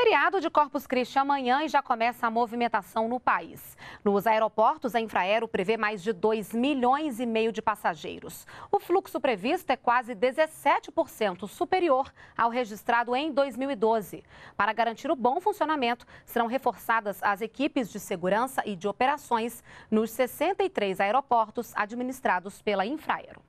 Feriado de Corpus Christi amanhã e já começa a movimentação no país. Nos aeroportos, a Infraero prevê mais de 2 milhões e meio de passageiros. O fluxo previsto é quase 17% superior ao registrado em 2012. Para garantir o bom funcionamento, serão reforçadas as equipes de segurança e de operações nos 63 aeroportos administrados pela Infraero.